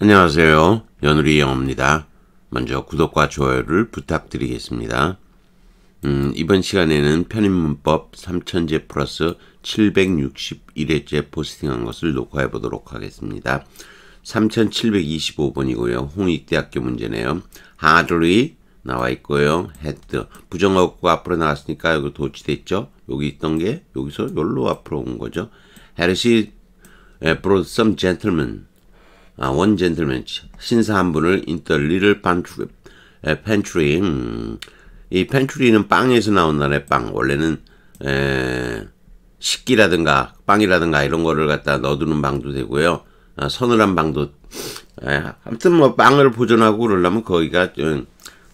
안녕하세요. 연우리 영어입니다. 먼저 구독과 좋아요를 부탁드리겠습니다. 음, 이번 시간에는 편입문법 3000제 플러스 761회째 포스팅한 것을 녹화해 보도록 하겠습니다. 3725번이고요. 홍익대학교 문제네요. hardly 나와 있고요. had 부정어고 앞으로 나왔으니까 여기 도치됐죠. 여기 있던 게 여기서 여기로 앞으로 온 거죠. Harris brought 예, some gentlemen 아, 원 젠틀맨 치 신사 한 분을 인터 리를 판트리 팬트리 음, 이 팬트리는 빵에서 나온 나의빵 원래는 에, 식기라든가 빵이라든가 이런 거를 갖다 넣어두는 방도 되고요 아, 서늘한 방도 에, 아무튼 뭐 빵을 보존하고 그러려면 거기가 좀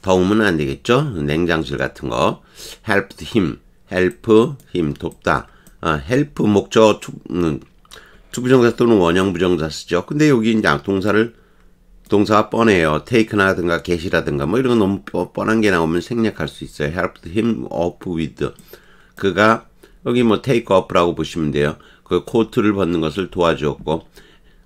더우면 안 되겠죠 냉장실 같은 거 help him help him 돕다 아, help 목적 투부정사 또는 원형 부정사 쓰죠. 근데 여기 이제 동사를 동사가 뻔해요. take라든가 get이라든가 뭐 이런 거 너무 뻔한 게 나오면 생략할 수 있어요. helped him up with. 그가 여기 뭐 take up라고 보시면 돼요. 그 코트를 벗는 것을 도와주었고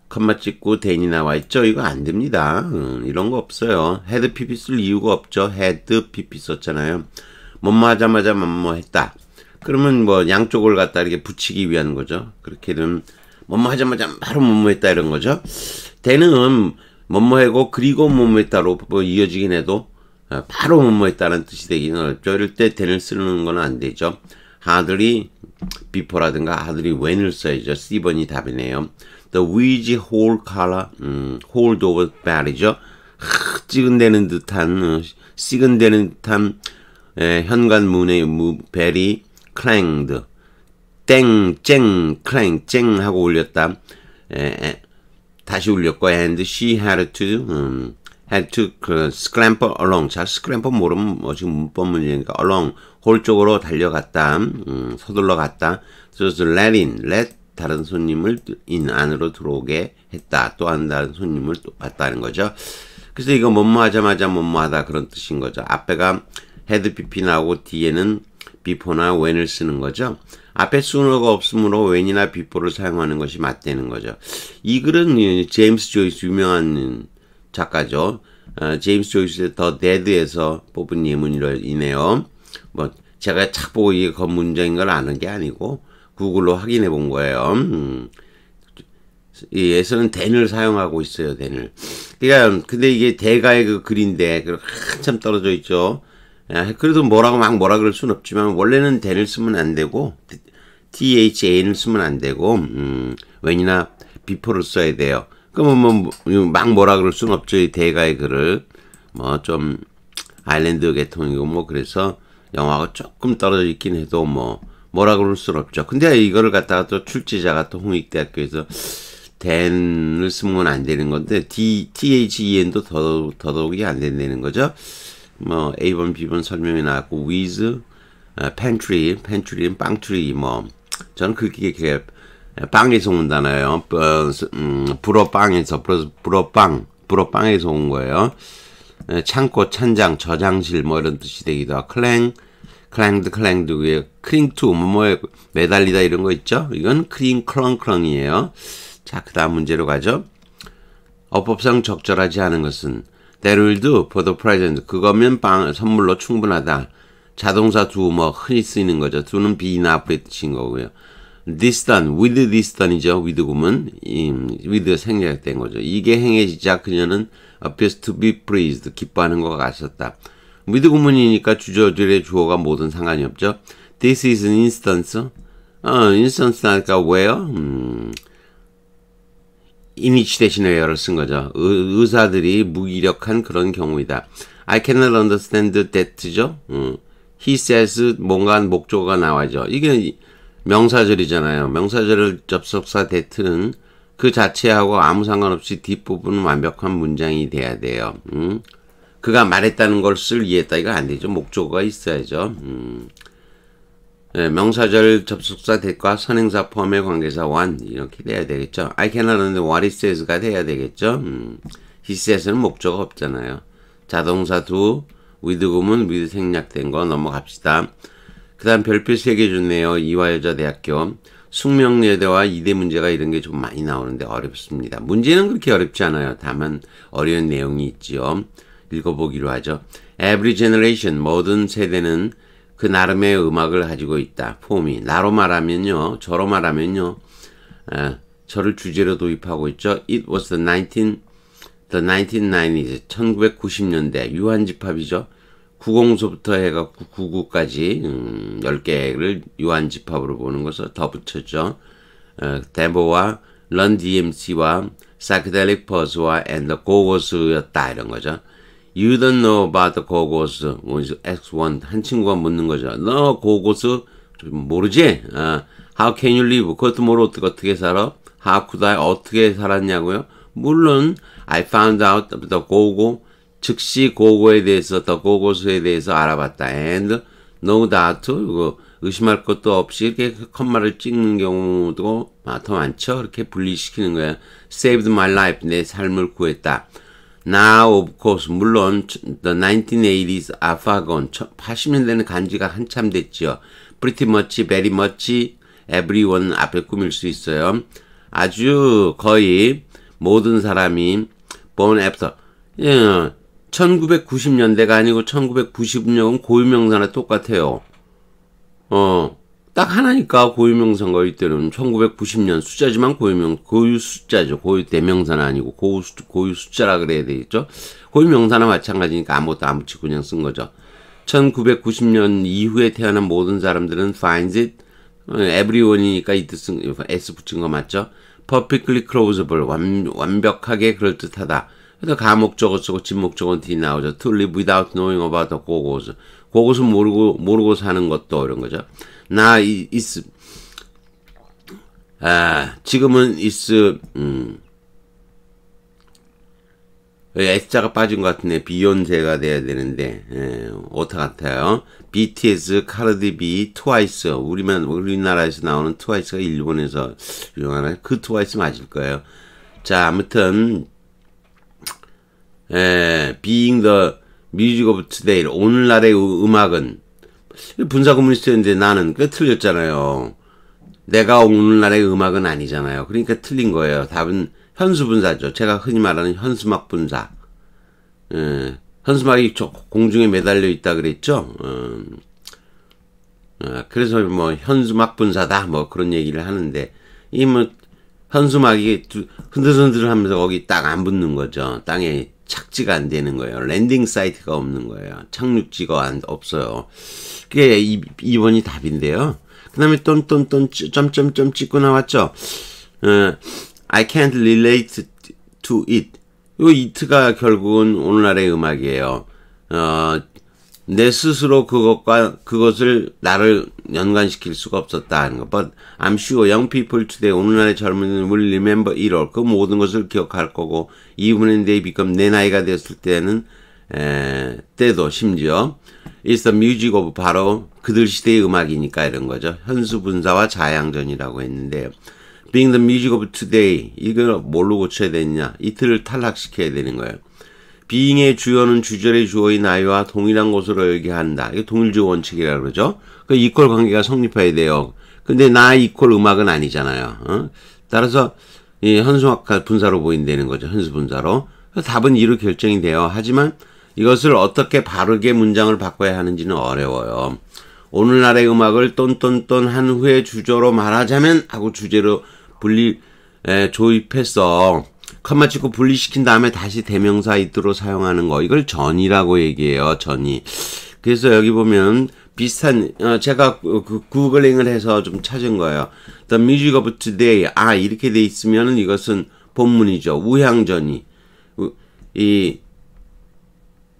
컴마 찍고 대니 나와 있죠. 이거 안 됩니다. 음, 이런 거 없어요. 헤드 PP 쓸 이유가 없죠. 헤드 PP 썼잖아요. 뭐뭐 하자마자 뭐 뭐 했다. 그러면 뭐 양쪽을 갖다 이렇게 붙이기 위한 거죠. 그렇게 되면 뭐뭐 하자마자 바로 뭐뭐 했다 이런 거죠. 대는 뭐뭐 하고 그리고 뭐뭐 했다로 뭐 이어지긴 해도 아, 바로 뭐뭐 했다는 뜻이 되기는 어렵죠. 이럴 때 대를 쓰는 건 안 되죠. 하들이 b e 라든가 하들이 w 을 써야죠. C번이 답이네요. The w e e z y h o l e color, 음, hold over bar이죠. 찍은대는 듯한, 어, 식은대는 듯한 에, 현관문의 무, 벨이 c l a 땡쨍 크랭 쨍 하고 올렸다. 에, 에, 다시 올렸고 and she had to 음, had to 그, scramble along. 자, scramble 모르면 뭐 지금 문법 문제니까 along 홀 쪽으로 달려갔다. 음, 서둘러 갔다. 그래 let in let 다른 손님을 인 안으로 들어오게 했다. 또 한 다른 손님을 또 봤다는 거죠. 그래서 이거 뭐뭐 하자마자 뭐뭐 하다 그런 뜻인 거죠. 앞에가 헤드 d 피 p 나오고 뒤에는 비포나 웬을 쓰는 거죠. 앞에 순어가 없으므로 w 이나비포를 사용하는 것이 맞대는 거죠. 이 글은 제임스 조이스 유명한 작가죠. 어, 제임스 조이스의 더 데드에서 뽑은 예문이네요. 뭐 제가 착 보고 이게 건문장인 걸 아는 게 아니고 구글로 확인해 본 거예요. 음. 예서는 댄을 사용하고 있어요, 댄을. 그니까 근데 이게 대가의 그 글인데 한참 떨어져 있죠. 예, 그래도 뭐라고 막 뭐라 그럴 순 없지만 원래는 댄을 쓰면 안 되고 THA는 쓰면 안 되고 음, w 이나 before를 써야 돼요. 그러면 뭐막 뭐, 뭐라 그럴 순 없죠. 대가의 글을 뭐 좀 아일랜드 계통이고 뭐 그래서 영화가 조금 떨어져 있긴 해도 뭐 뭐라 그럴 순 없죠. 근데 이거를 갖다가 또 출제자가 또 홍익대학교에서 t e n 을 쓰면 안 되는 건데 D, THEN도 더더욱, 더더욱이 안 된다는 거죠. 뭐 A번, B번 설명이 나왔고 with, 아, pantry, pantry는 빵트리 뭐 저는 그게 그 예, 빵에서 온다나요? 어, 음, 불어빵에서 불어빵 불어빵에서 온 거예요. 예, 창고, 찬장, 저장실 뭐 이런 뜻이 되기도 하고 클랭, 클랭드, 클랭드 위에 크링투 뭐, 뭐에 매달리다 이런 거 있죠? 이건 크링, 클렁클렁이에요. 자, 그 다음 문제로 가죠. 어법상 적절하지 않은 것은 That will do for the present. 그거면 빵, 선물로 충분하다. 자동사 d 뭐 흔히 쓰이는 거죠. d 는 b 나 앞에 뜻인 거고요. this done, with this done이죠. with 구문, with 생략된 거죠. 이게 행해지자 그녀는 appears to be pleased, 기뻐하는 것 같았다. with 구문이니까 주저들의 주어가 모든 상관이 없죠. this is an instance, 어, instance니까 where, 음, in which 대신에 where를 쓴 거죠. 의, 사들이 무기력한 그런 경우이다. I cannot understand that죠. 음, he says 뭔가 목적어가 나와죠. 이게 명사절이잖아요. 명사절 을 접속사 대트는 그 자체하고 아무 상관없이 뒷부분은 완벽한 문장이 돼야 돼요. 음? 그가 말했다는 걸 쓸 이해했다 이거 안 되죠. 목적어가 있어야죠. 음. 네, 명사절 접속사 대과 선행사 포함의 관계사 원 이렇게 돼야 되겠죠. I cannot 하는데 what he says가 돼야 되겠죠. 음. he says는 목적어 없잖아요. 자동사 d with 구문 with 생략된 거 넘어갑시다. 그 다음 별빛세개 줬네요. 이화여자대학교. 숙명여대와 이대 문제가 이런 게 좀 많이 나오는데 어렵습니다. 문제는 그렇게 어렵지 않아요. 다만 어려운 내용이 있지요. 읽어보기로 하죠. Every generation, 모든 세대는 그 나름의 음악을 가지고 있다. 폼이. 나로 말하면요. 저로 말하면요. 아, 저를 주제로 도입하고 있죠. It was the 19, the 1990s. 1990년대. 유한집합이죠. 9 0서부터 해갖고 9 9까지 음, 10개를 요한집합으로 보는 것을 덧붙였죠. 어, 데모와 런 DMC와 사이델릭 퍼스와 앤더 고고스였다 이런 거죠. You don't know about the 고고스. 뭐, X1 한 친구가 묻는 거죠. 너 고고스 모르지? 아, how can you live? 그것도 모르고 어떻게, 어떻게 살아? How could I? 어떻게 살았냐고요? 물론 I found out the 고고 즉시 고고에 대해서 더 고고수에 대해서 알아봤다. and no doubt 이거 의심할 것도 없이 이렇게 컴마를 찍는 경우도 더 많죠. 이렇게 분리시키는 거야. saved my life 내 삶을 구했다. Now of course 물론 the 1980s are far gone 80년대는 간지가 한참 됐지요. pretty much, very much, everyone 앞에 꾸밀 수 있어요. 아주 거의 모든 사람이 born after 예, 1990년대가 아니고 1990년 고유명사나 똑같아요. 어, 딱 하나니까 고유명사인가 이때는 1990년 숫자지만 고유명 고유 숫자죠. 고유 대명사는 아니고 고유, 고유 숫자라 그래야 되겠죠. 고유명사나 마찬가지니까 아무것도 안 붙이고 그냥 쓴 거죠. 1990년 이후에 태어난 모든 사람들은 finds it everyone이니까 이 뜻은 s 붙인 거 맞죠? perfectly closable 완, 완벽하게 그럴듯하다. 그래서 감옥 저거 저거 진목 저건 뒤 나오죠. To live without knowing about the 고고 고고스 모르고 모르고 사는 것도 이런 거죠. 나 is 아 지금은 is 음 S자가 빠진 것 같은데 비욘세가 돼야 되는데 예, 오타 같아요. BTS, 카르디 비, 트와이스 우리만 우리나라에서 나오는 트와이스가 일본에서 유명하나요? 그 트와이스 맞을 거예요. 자 아무튼 에, 예, being the music of today. 오늘날의 음, 음악은 분사 고문리스트였는데 나는 꽤 틀렸잖아요. 내가 오늘날의 음악은 아니잖아요. 그러니까 틀린 거예요. 답은 현수분사죠. 제가 흔히 말하는 현수막 분사. 에, 예, 현수막이 공중에 매달려 있다 그랬죠. 음, 어, 그래서 뭐 현수막 분사다 뭐 그런 얘기를 하는데 이뭐 현수막이 흔들흔들하면서 거기 딱 안 붙는 거죠. 땅에 착지가 안 되는 거예요. 랜딩 사이트가 없는 거예요. 착륙지가 안, 없어요. 그게 2, 2번이 답인데요. 그 다음에 똔똔똔 점점점 찍고 나왔죠. 어, I can't relate to it. 이 it가 결국은 오늘날의 음악이에요. 어, 내 스스로 그것과 그것을 나를 연관시킬 수가 없었다 하는 것. But I'm sure young people today 오늘날의 젊은이들 will remember it all. 그 모든 것을 기억할 거고 even they become 내 나이가 됐을 때는 에, 때도 심지어 It's the music of 바로 그들 시대의 음악이니까 이런 거죠. 현수분사와 자양전이라고 했는데 Being the music of today 이걸 뭘로 고쳐야 되느냐 이틀을 탈락시켜야 되는 거예요. 비잉의 주어는 주절의 주어인 나이와 동일한 것으로 열게 한다. 이게 동일주 원칙이라 그러죠. 그 이퀄 관계가 성립해야 돼요. 근데 나 이퀄 음악은 아니잖아요. 어? 따라서 이 현수학 분사로 보인다는 거죠. 현수 분사로. 답은 이로 결정이 돼요. 하지만 이것을 어떻게 바르게 문장을 바꿔야 하는지는 어려워요. 오늘날의 음악을 똔똔똔 한 후에 주저로 말하자면 하고 주제로 분리 에, 조입했어. 컴마 찍고 분리시킨 다음에 다시 대명사 이도로 사용하는 거 이걸 전이라고 얘기해요. 전이. 그래서 여기 보면 비슷한 어, 제가 그, 그 구글링을 해서 좀 찾은 거예요. The music of today. 아 이렇게 돼 있으면은 이것은 본문이죠. 우향전이 이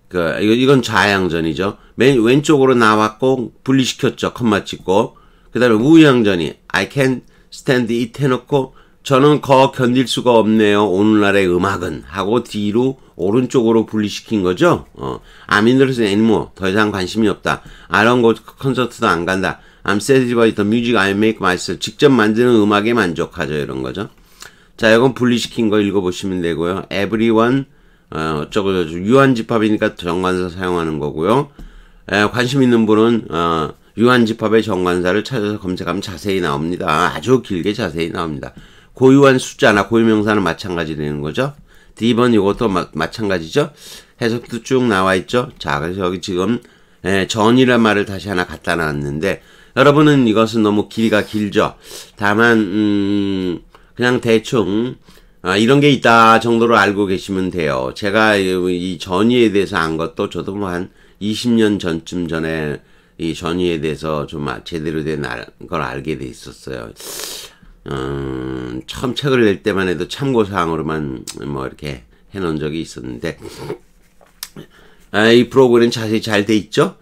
그, 이건 좌향전이죠. 맨, 왼쪽으로 나왔고, 분리시켰죠. 컴마 찍고. 그 다음에 우향전이 I can't stand it 해놓고, 저는 거 견딜 수가 없네요. 오늘날의 음악은 하고 뒤로 오른쪽으로 분리시킨 거죠. 어, I'm interested anymore. 더 이상 관심이 없다. I don't go 콘서트도 안 간다. I'm satisfied by the music I make myself. 직접 만드는 음악에 만족하죠. 이런 거죠. 자, 이건 분리시킨 거 읽어보시면 되고요. Everyone 어, 어쩌고저쩌고 유한집합이니까 정관사 사용하는 거고요. 에, 관심 있는 분은 어, 유한집합의 정관사를 찾아서 검색하면 자세히 나옵니다. 아주 길게 자세히 나옵니다. 고유한 숫자나 고유명사는 마찬가지 되는 거죠. D번 이것도 마, 마찬가지죠. 해석도 쭉 나와 있죠. 자, 그래서 여기 지금 예, 전이란 말을 다시 하나 갖다 놨는데 여러분은 이것은 너무 길이가 길죠. 다만 음, 그냥 대충 아, 이런 게 있다 정도로 알고 계시면 돼요. 제가 이 전이에 대해서 안 것도 저도 뭐 한 20년 전쯤 전에 이 전이에 대해서 좀 아, 제대로 된 걸 알게 돼 있었어요. 음, 처음 책을 낼 때만 해도 참고사항으로만 뭐 이렇게 해놓은 적이 있었는데 아, 이 프로그램 자세히 잘 돼 있죠?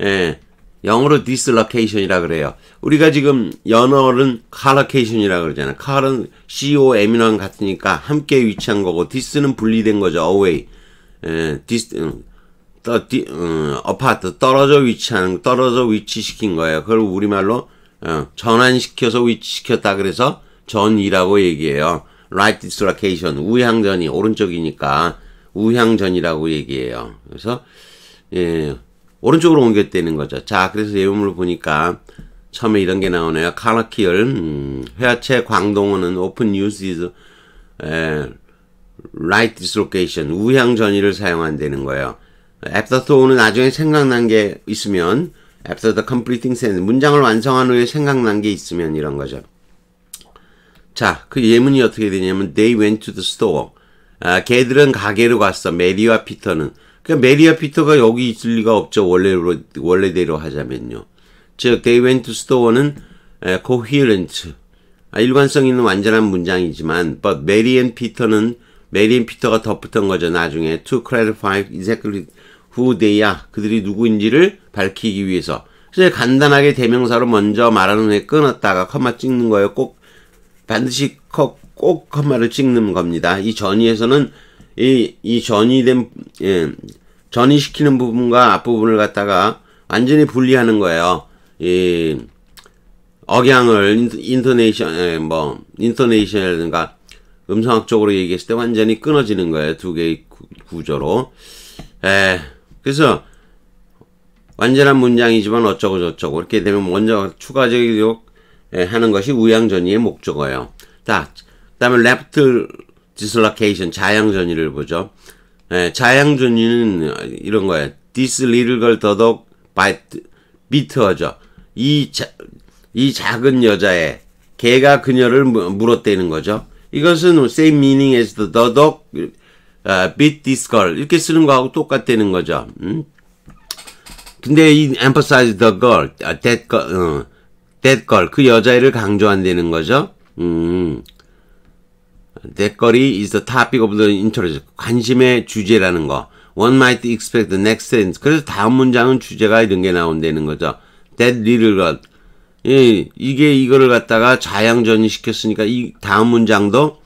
예. 영어로 디 i s 케이션이라 그래요. 우리가 지금 연어는 카라케이션이라그러잖아카 col은 com이랑 같으니까 함께 위치한 거고 디스는 분리된 거죠. away. 예, d i 음, 떠, 디, 음, 아파트 떨어져 위치하는 떨어져 위치시킨 거예요. 그걸 우리말로 어, 전환시켜서 위치시켰다 그래서 전이라고 얘기해요. right dislocation 우향전이 오른쪽이니까 우향전이라고 얘기해요. 그래서 예, 오른쪽으로 옮겼다는 거죠. 자, 그래서 예문을 보니까 처음에 이런 게 나오네요. 카라키얼 음, 회화체 광동어는 오픈 뉴스 uses 에, 예, right dislocation 우향 전이를 사용한다는 거예요. 앱 f t e 는 나중에 생각난 게 있으면 after the completing sentence 문장을 완성한 후에 생각난 게 있으면 이런 거죠. 자, 그 예문이 어떻게 되냐면 they went to the store. 아, 걔들은 가게로 갔어. 메리와 피터는. 그 메리와 피터가 여기 있을 리가 없죠. 원래로 원래대로 하자면요. 즉 they went to store는 에, coherent 아, 일관성 있는 완전한 문장이지만 but 메리 앤 피터는 메리 앤 피터가 덧붙은 거죠. 나중에 to clarify exactly 후대야 그들이 누구인지를 밝히기 위해서 그래서 간단하게 대명사로 먼저 말하는 후에 끊었다가 컴마 찍는 거예요. 꼭 반드시 컵, 꼭 컴마를 찍는 겁니다. 이 전이에서는 이, 이 전이된 예, 전이시키는 부분과 앞부분을 갖다가 완전히 분리하는 거예요. 이 억양을 인터네이션 예, 뭐 인터네이션이라든가 음성학적으로 얘기했을 때 완전히 끊어지는 거예요. 두 개의 구조로. 에 그래서 완전한 문장이지만 어쩌고 저쩌고 이렇게 되면 먼저 추가적으로 예, 하는 것이 우양전이의 목적어예요. 자, 그다음에 left dislocation 자양전이를 보죠. 예, 자양전이는 이런 거예요. this little girl 더더욱 bite, 비트어져. 이, 자, 이 작은 여자의 개가 그녀를 물어대는 거죠. 이것은 same meaning as the 더덕 아, beat this girl 이렇게 쓰는 거하고 똑같다는 거죠. 음? 근데 이 emphasize the girl, that girl, 어, that girl 그 여자애를 강조한다는 거죠. 음. That girl이 is the topic of the interest. 관심의 주제라는 거. One might expect the next sentence. 그래서 다음 문장은 주제가 이런 게 나온다는 거죠. That little girl. 예, 이게 이거를 갖다가 자양전이 시켰으니까 이 다음 문장도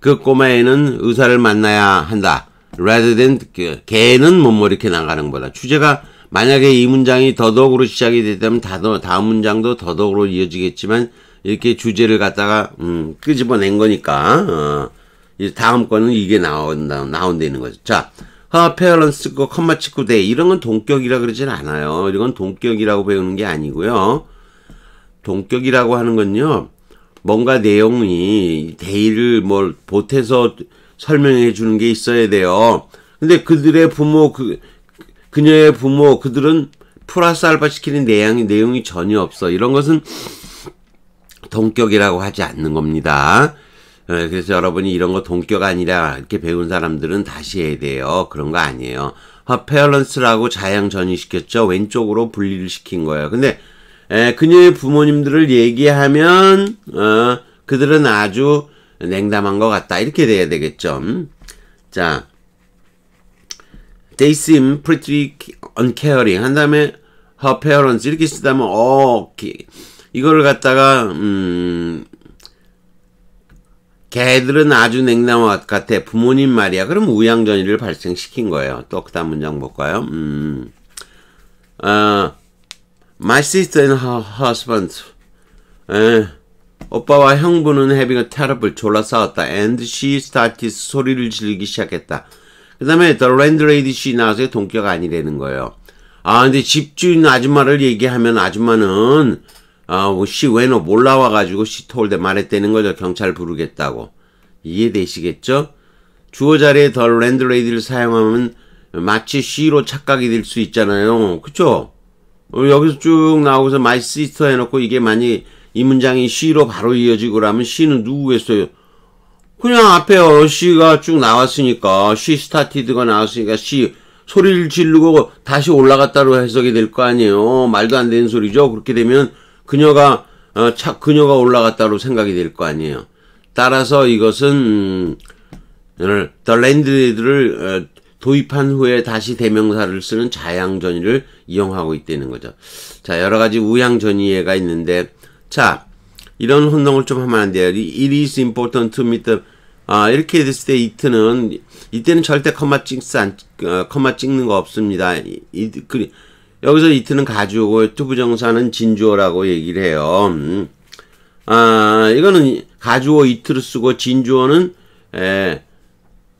그 꼬마애는 의사를 만나야 한다. rather than 그 개는 뭐뭐 이렇게 나가는 거다. 주제가 만약에 이 문장이 더더욱으로 시작이 됐다면 다음 더다 문장도 더더욱으로 이어지겠지만 이렇게 주제를 갖다가 음, 끄집어낸 거니까 어, 이제 다음 거는 이게 나온다 나온다는 거죠. 자, her parents 고 컴마 치고 대 이런 건 동격이라 그러진 않아요. 이건 동격이라고 배우는 게 아니고요. 동격이라고 하는 건요. 뭔가 내용이 대의를 뭘 뭐 보태서 설명해 주는 게 있어야 돼요. 근데 그들의 부모 그 그녀의 부모 그들은 플러스 알파 시키는 내용이 내용이 전혀 없어. 이런 것은 동격이라고 하지 않는 겁니다. 예, 그래서 여러분이 이런 거 동격 아니라 이렇게 배운 사람들은 다시 해야 돼요. 그런 거 아니에요. 페어런스라고 자양 전이시켰죠. 왼쪽으로 분리를 시킨 거예요. 근데 에, 예, 그녀의 부모님들을 얘기하면 어, 그들은 아주 냉담한 것 같다. 이렇게 돼야 되겠죠. 음. 자, they seem pretty uncaring. 한 다음에 her parents 이렇게 쓰다면 어, 이거를 갖다가 음, 걔들은 아주 냉담한 것 같아. 부모님 말이야. 그럼 우양전이를 발생시킨 거예요. 또그 다음 문장 볼까요? 음, 어, My sister and her husband. 에, 오빠와 형부는 having a terrible 졸라 싸웠다. And she started 소리를 지르기 시작했다. 그 다음에 the landlady she 나와서 동격 아니라는 거예요. 아 근데 집주인 아줌마를 얘기하면 아줌마는 아, 시 왜너 몰라와가지고 시토올때 말했다는 거죠. 경찰 부르겠다고. 이해되시겠죠? 주어 자리에 덜 랜드레이드를 사용하면 마치 시로 착각이 될 수 있잖아요. 그쵸? 여기서 쭉 나오고서 my sister 해놓고 이게 만약 이 문장이 she로 바로 이어지고 라면 she는 누구겠어요? 그냥 앞에 she가 쭉 나왔으니까 she started가 나왔으니까 she 소리를 지르고 다시 올라갔다로 해석이 될 거 아니에요. 말도 안 되는 소리죠. 그렇게 되면 그녀가 어, 차, 그녀가 올라갔다로 생각이 될 거 아니에요. 따라서 이것은 음, the land를 어, 도입한 후에 다시 대명사를 쓰는 자양전위를 이용하고 있다는 거죠. 자, 여러 가지 우양전위가 있는데, 자, 이런 혼동을 좀 하면 안 돼요. It is important to meet the, 아, 이렇게 됐을 때 it는, 이때는 절대 컴마 찍스 안, 어, 컴마 찍는 거 없습니다. 이, 이, 그, 여기서 it는 가주고 투부정사는 진주어라고 얘기를 해요. 음. 아, 이거는 가주어 이트를 쓰고 진주어는 에,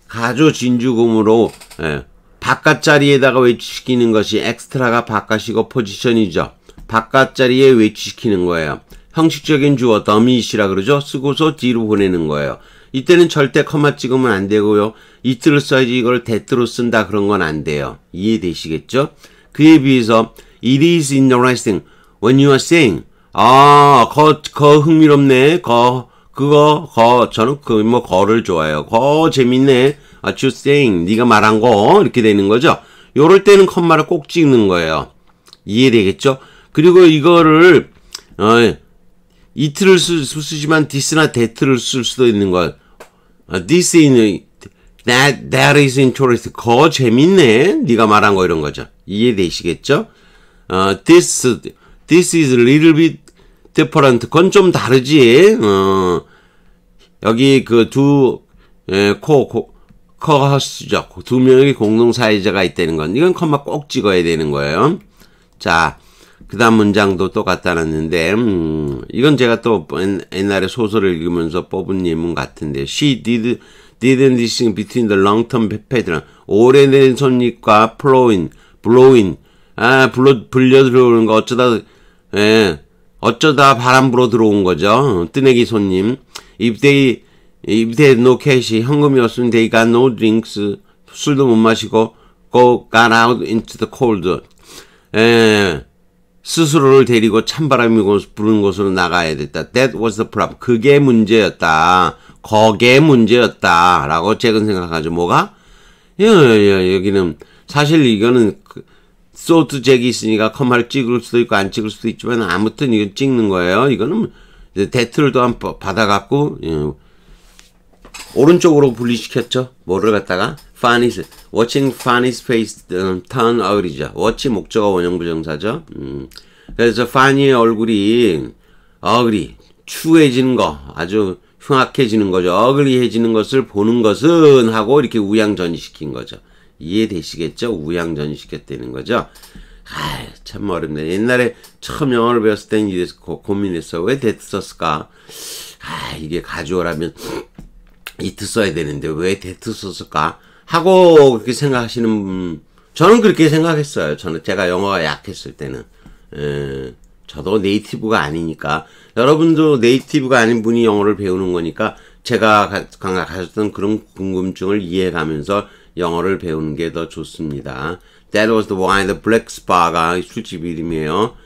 가조 진주금으로 예, 바깥자리에다가 외치시키는 것이 엑스트라가 바깥이고 포지션이죠. 바깥자리에 외치시키는 거예요. 형식적인 주어 더미시라 그러죠. 쓰고서 뒤로 보내는 거예요. 이때는 절대 컴마 찍으면 안 되고요. 이틀을 써야지 이걸 대트로 쓴다 그런 건 안 돼요. 이해되시겠죠? 그에 비해서 it is interesting when you are saying 아, 거, 거 흥미롭네. 거 그거 거 저는 그뭐 거를 좋아해요. 거 재밌네. 아, you saying 네가 말한 거 이렇게 되는 거죠. 요럴 때는 컴마를 꼭 찍는 거예요. 이해되겠죠? 그리고 이거를 어, 이틀을 쓰, 지만 this나 that를 쓸 수도 있는 걸 어, this in that, that is interesting 거 재밌네 네가 말한 거 이런 거죠 이해되시겠죠? 어, this this is a little bit d 퍼런트 그건 좀 다르지. 어, 여기 그 두, 예, 코, 코, 커스죠. 두 명의 공동사회자가 있다는 건, 이건 컴마 꼭 찍어야 되는 거예요. 자, 그 다음 문장도 똑같다 는데 음, 이건 제가 또 옛날에 소설을 읽으면서 뽑은 예문 같은데, she did, didn't d i s t i n g between the long-term pattern, 오래된 손님과 flowing, blowing, 아, 불러, 불려 들어오는 거 어쩌다, 예, 어쩌다 바람 불어 들어온 거죠. 뜨내기 손님. If they, if they had no cash, 현금이없으면 they got no drinks. 술도 못 마시고 go got out into the cold. 에, 스스로를 데리고 찬바람이 부는 곳으로 나가야 됐다. That was the problem. 그게 문제였다. 거게 문제였다. 라고 책은 생각하죠. 뭐가? 예, 예, 예, 여기는 사실 이거는 그, 소트 잭이 있으니까 컴마를 찍을 수도 있고 안 찍을 수도 있지만 아무튼 이거 찍는 거예요. 이거는 데트를 또한 받아갖고 예. 오른쪽으로 분리시켰죠. 뭐를 갖다가 funny's watching funny's face 음, turn u t 이죠 watch 목적어 원형 부정사죠. 음. 그래서 funny의 얼굴이 ugly 추해지는 거 아주 흉악해지는 거죠. ugly해지는 것을 보는 것은 하고 이렇게 우양전시킨 이 거죠. 이해되시겠죠? 우양전시켰다는 거죠. 아, 참 어렵네. 옛날에 처음 영어를 배웠을 땐 이래서 고, 민했어왜 데트썼을까? 아, 이게 가져오라면 이트 써야 되는데 왜 데트 썼을까? 하고 그렇게 생각하시는 분, 저는 그렇게 생각했어요. 저는 제가 영어가 약했을 때는 에, 저도 네이티브가 아니니까 여러분도 네이티브가 아닌 분이 영어를 배우는 거니까 제가 강가졌던 그런 궁금증을 이해가면서 영어를 배우는 게 더 좋습니다. That was why the black spa가 술집 이름이에요.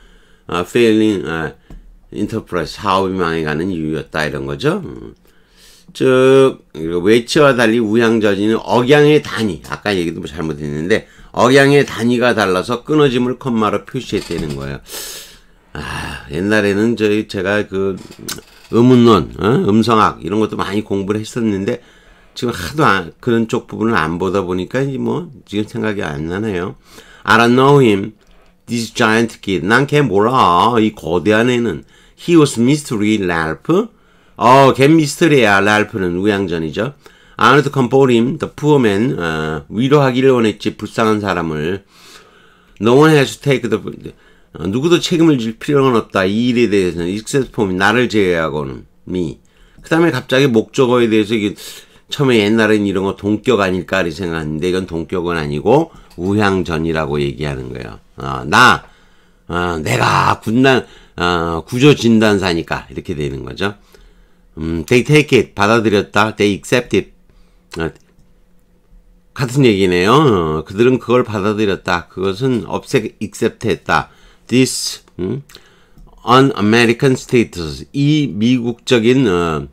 Uh, failing uh, e n t e r p r i s 사업이 망해가는 이유였다 이런 거죠. 음. 즉 외치와 달리 우향저지는 억양의 단위 아까 얘기도 뭐 잘못했는데 억양의 단위가 달라서 끊어짐을 컴마로 표시했다는 거예요. 아 옛날에는 저희 제가 그 음, 음운론 어? 음성학 이런 것도 많이 공부를 했었는데 지금 하도 안, 그런 쪽 부분을 안 보다 보니까 뭐 지금 생각이 안 나네요. I don't know him. This giant kid. 난 걔 몰라. 이 거대한 애는. He was mystery, Ralph. 어, 걔 미스터리야. 랄프는 우양전이죠. I want to comfort him, the poor man. 어, 위로하기를 원했지, 불쌍한 사람을. No one has to take the... 어, 누구도 책임을 질 필요는 없다. 이 일에 대해서는. Except for me. 나를 제외하고는. me. 그 다음에 갑자기 목적어에 대해서 이게 처음에 옛날엔 이런 거 동격 아닐까 이생각하는데 이건 동격은 아니고 우향전이라고 얘기하는 거예요. 어, 나 어, 내가 군단 어, 구조 진단사니까 이렇게 되는 거죠. 음, they take it 받아들였다. they accept it 어, 같은 얘기네요. 어, 그들은 그걸 받아들였다. 그것은 없애 accept했다. this 음, un-American status 이 미국적인 어,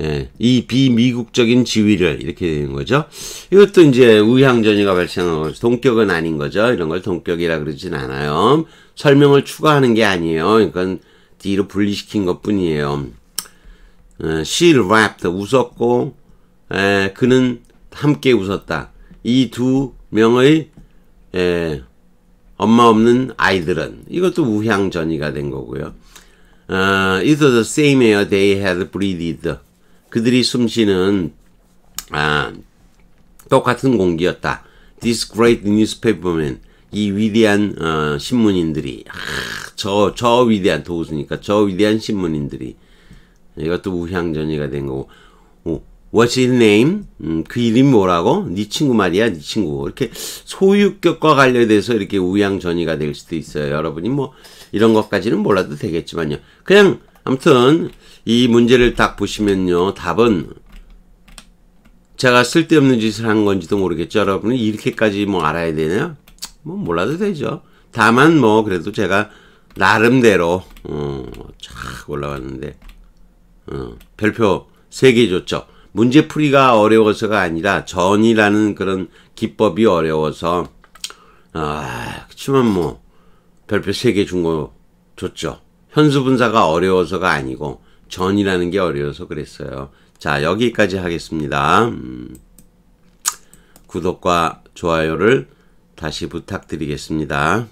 예, 이 비미국적인 지위를 이렇게 되는 거죠. 이것도 이제 우향전이가 발생한 거죠. 동격은 아닌 거죠. 이런 걸 동격이라 그러진 않아요. 설명을 추가하는 게 아니에요. 그러니로 분리시킨 것 뿐이에요. 어, She l a u g e d 웃었고, 에, 그는 함께 웃었다. 이 두 명의 에, 엄마 없는 아이들은 이것도 우향전이가 된 거고요. Uh, 어, it was the same air they had breathed. 그들이 숨쉬는 아, 똑같은 공기였다. This great newspapermen 이 위대한 어, 신문인들이 저저 아, 저 위대한 도우스니까 저 위대한 신문인들이 이것도 우향전이가 된 거고 오, What's his name? 음, 그 이름이 뭐라고? 네 친구 말이야 네 친구 이렇게 소유격과 관련돼서 이렇게 우향전이가 될 수도 있어요 여러분이 뭐 이런 것까지는 몰라도 되겠지만요 그냥 아무튼 이 문제를 딱 보시면요. 답은 제가 쓸데없는 짓을 한 건지도 모르겠죠. 여러분이 이렇게까지 뭐 알아야 되나요뭐 몰라도 되죠. 다만 뭐 그래도 제가 나름대로 어, 쫙 올라왔는데 어, 별표 3개 줬죠. 문제풀이가 어려워서가 아니라 전이라는 그런 기법이 어려워서 아, 그치만 뭐 별표 3개 준 거 줬죠. 현수분사가 어려워서가 아니고 전이라는 게 어려워서 그랬어요. 자 여기까지 하겠습니다. 음, 구독과 좋아요를 다시 부탁드리겠습니다.